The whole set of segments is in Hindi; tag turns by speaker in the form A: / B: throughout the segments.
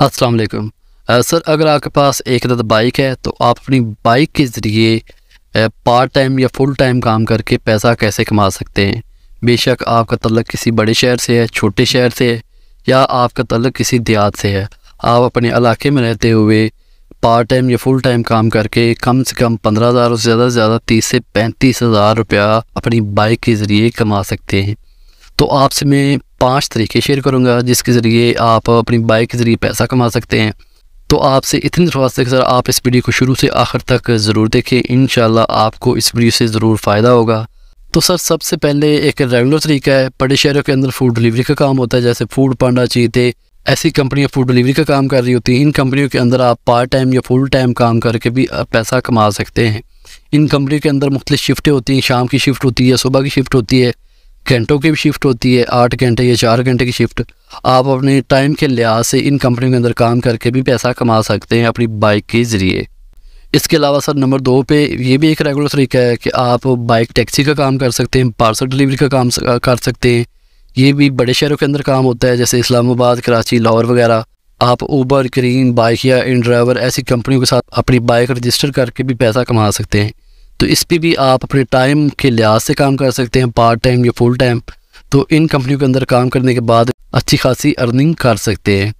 A: अस्सलाम वालेकुम सर अगर आपके पास एक अदद बाइक है तो आप अपनी बाइक के ज़रिए पार्ट टाइम या फुल टाइम काम करके पैसा कैसे कमा सकते हैं बेशक आपका तल्लक किसी बड़े शहर से है छोटे शहर से है या आपका तलक किसी देहात से है आप अपने इलाके में रहते हुए पार्ट टाइम या फुल टाइम काम करके कम से कम पंद्रह हज़ार और ज़्यादा से ज़्यादा तीस से पैंतीस हज़ार रुपया अपनी बाइक के ज़रिए कमा सकते हैं तो आपसे मैं पांच तरीके शेयर करूंगा जिसके ज़रिए आप अपनी बाइक के ज़रिए पैसा कमा सकते हैं तो आपसे इतनी दरख्वास्त है कि सर आप इस वीडियो को शुरू से आखिर तक ज़रूर देखें इन आपको इस वीडियो से ज़रूर फ़ायदा होगा तो सर सबसे पहले एक रेगुलर तरीका है बड़े शहरों के अंदर फूड डिलीवरी का काम होता है जैसे फूड पांडा चीते ऐसी कंपनियां फूड डिलीवरी का काम कर रही होती हैं इन कंपनियों के अंदर आप पार्ट टाइम या फुल टाइम काम करके भी पैसा कमा सकते हैं इन कंपनियों के अंदर मुख्तलिफ शिफ्टें होती हैं शाम की शिफ्ट होती है सुबह की शिफ्ट होती है घंटों की भी शिफ्ट होती है आठ घंटे या चार घंटे की शिफ्ट आप अपने टाइम के लिहाज से इन कंपनी के अंदर काम करके भी पैसा कमा सकते हैं अपनी बाइक के ज़रिए इसके अलावा सर नंबर दो पे ये भी एक रेगुलर तरीका है कि आप बाइक टैक्सी का काम कर सकते हैं पार्सल डिलीवरी का काम कर सकते हैं ये भी बड़े शहरों के अंदर काम होता है जैसे इस्लामाबाद कराची लाहौर वगैरह आप ऊबर करीन बाइक या इन ड्राइवर ऐसी कंपनियों के साथ अपनी बाइक रजिस्टर करके भी पैसा कमा सकते हैं तो इस पर भी आप अपने टाइम के लिहाज से काम कर सकते हैं पार्ट टाइम या फुल टाइम तो इन कंपनियों के अंदर काम करने के बाद अच्छी खासी अर्निंग कर सकते हैं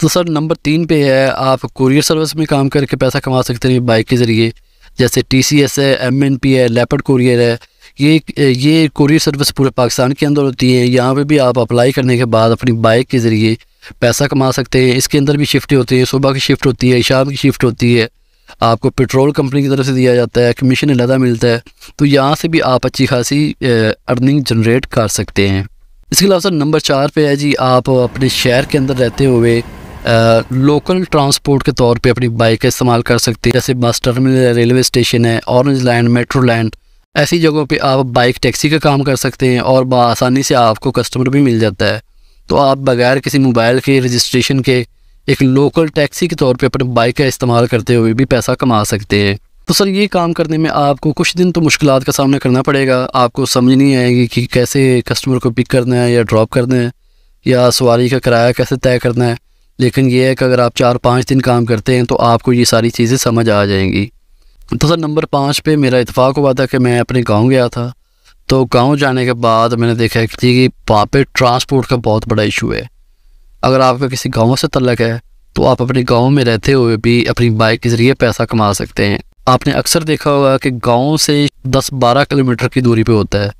A: तो सर नंबर तीन पे है आप कुरियर सर्विस में काम करके पैसा कमा सकते हैं बाइक के ज़रिए जैसे टी सी एस है एम एन पी है लेपर्ड कुरियर है ये ये कुरियर सर्विस पूरे पाकिस्तान के अंदर होती है यहाँ पे भी आप अप्लाई करने के बाद अपनी बाइक के ज़रिए पैसा कमा सकते हैं इसके अंदर भी शिफ्ट होती हैं सुबह की शिफ्ट होती है शाम की शिफ्ट होती है आपको पेट्रोल कंपनी की तरफ से दिया जाता है कमीशन अलहदा मिलता है तो यहाँ से भी आप अच्छी खासी अर्निंग जनरेट कर सकते हैं इसके अलावा सर नंबर चार पे है जी आप अपने शहर के अंदर रहते हुए लोकल ट्रांसपोर्ट के तौर पे अपनी बाइक का इस्तेमाल कर सकते हैं जैसे बस टर्मिनल है रेलवे स्टेशन है ऑरेंज लैंड मेट्रो लैंड ऐसी जगहों पे आप बाइक टैक्सी का काम कर सकते हैं और आसानी से आपको कस्टमर भी मिल जाता है तो आप बगैर किसी मोबाइल के रजिस्ट्रेशन के एक लोकल टैक्सी के तौर पे अपने बाइक का इस्तेमाल करते हुए भी पैसा कमा सकते हैं तो सर ये काम करने में आपको कुछ दिन तो मुश्किल का सामना करना पड़ेगा आपको समझ नहीं आएगी कि कैसे कस्टमर को पिक करना है या ड्रॉप करना है या सवारी का किराया कैसे तय करना है लेकिन यह है कि अगर आप चार पाँच दिन काम करते हैं तो आपको ये सारी चीज़ें समझ आ जाएंगी तो सर नंबर पाँच पे मेरा इतफाक़ हुआ था कि मैं अपने गांव गया था तो गांव जाने के बाद मैंने देखा कि वहाँ पे ट्रांसपोर्ट का बहुत बड़ा इशू है अगर आपका किसी गाँव से तलक है तो आप अपने गाँव में रहते हुए भी अपनी बाइक के ज़रिए पैसा कमा सकते हैं आपने अक्सर देखा होगा कि गाँव से दस बारह किलोमीटर की दूरी पर होता है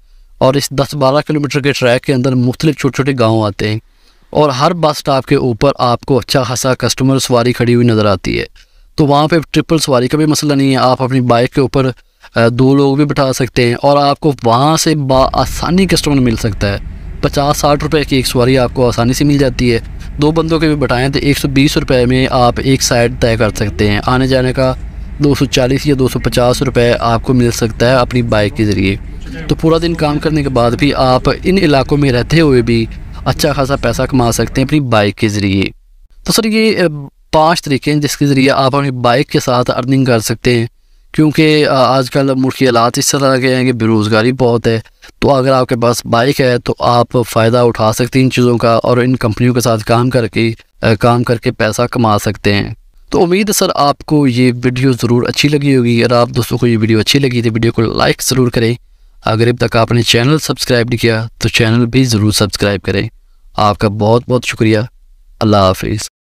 A: और इस दस बारह किलोमीटर के ट्रैक के अंदर मुख्तलिफ छोटे छोटे गाँव आते हैं और हर बस स्टॉप के ऊपर आपको अच्छा खासा कस्टमर सवारी खड़ी हुई नज़र आती है तो वहाँ पे ट्रिपल सवारी का भी मसला नहीं है आप अपनी बाइक के ऊपर दो लोग भी बैठा सकते हैं और आपको वहाँ से आसानी कस्टमर मिल सकता है पचास साठ रुपये की एक सवारी आपको आसानी से मिल जाती है दो बंदों के भी बताएं तो एक सौ बीस में आप एक साइड तय कर सकते हैं आने जाने का दो सौ चालीस या दो सौ पचास रुपये आपको मिल सकता है अपनी बाइक के ज़रिए तो पूरा दिन काम करने के बाद भी आप इन इलाकों में रहते हुए भी अच्छा खासा पैसा कमा सकते हैं अपनी बाइक के ज़रिए तो सर ये पांच तरीके हैं जिसके ज़रिए आप अपनी बाइक के साथ अर्निंग कर सकते हैं क्योंकि आजकल मुल्की हालात इस तरह के हैं कि बेरोज़गारी बहुत है तो अगर आपके पास बाइक है तो आप फ़ायदा उठा सकते हैं इन चीज़ों का और इन कंपनियों के साथ काम करके काम करके पैसा कमा सकते हैं तो उम्मीद है सर आपको ये वीडियो ज़रूर अच्छी लगी होगी अगर आप दोस्तों को ये वीडियो अच्छी लगी तो वीडियो को लाइक ज़रूर करें अगर अब तक आपने चैनल सब्सक्राइब नहीं किया तो चैनल भी ज़रूर सब्सक्राइब करें आपका बहुत बहुत शुक्रिया अल्लाह हाफिज़